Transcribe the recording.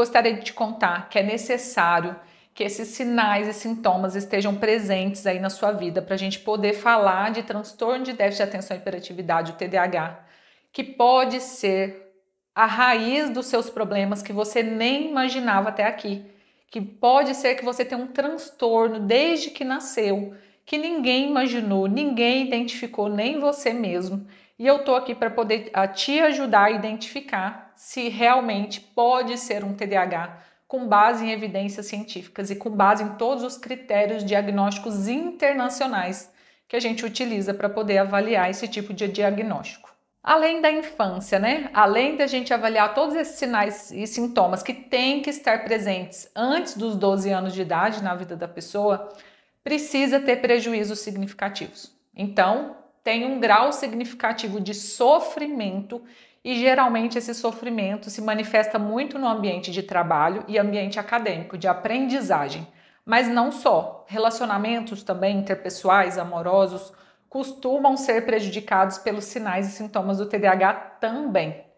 gostaria de te contar que é necessário que esses sinais e sintomas estejam presentes aí na sua vida para a gente poder falar de transtorno de déficit de atenção e hiperatividade, o TDAH, que pode ser a raiz dos seus problemas que você nem imaginava até aqui, que pode ser que você tenha um transtorno desde que nasceu, que ninguém imaginou, ninguém identificou, nem você mesmo. E eu tô aqui para poder ah, te ajudar a identificar se realmente pode ser um TDAH com base em evidências científicas e com base em todos os critérios diagnósticos internacionais que a gente utiliza para poder avaliar esse tipo de diagnóstico. Além da infância, né? Além da gente avaliar todos esses sinais e sintomas que têm que estar presentes antes dos 12 anos de idade na vida da pessoa, precisa ter prejuízos significativos. Então, tem um grau significativo de sofrimento e geralmente esse sofrimento se manifesta muito no ambiente de trabalho e ambiente acadêmico, de aprendizagem, mas não só. Relacionamentos também interpessoais, amorosos, costumam ser prejudicados pelos sinais e sintomas do TDAH também.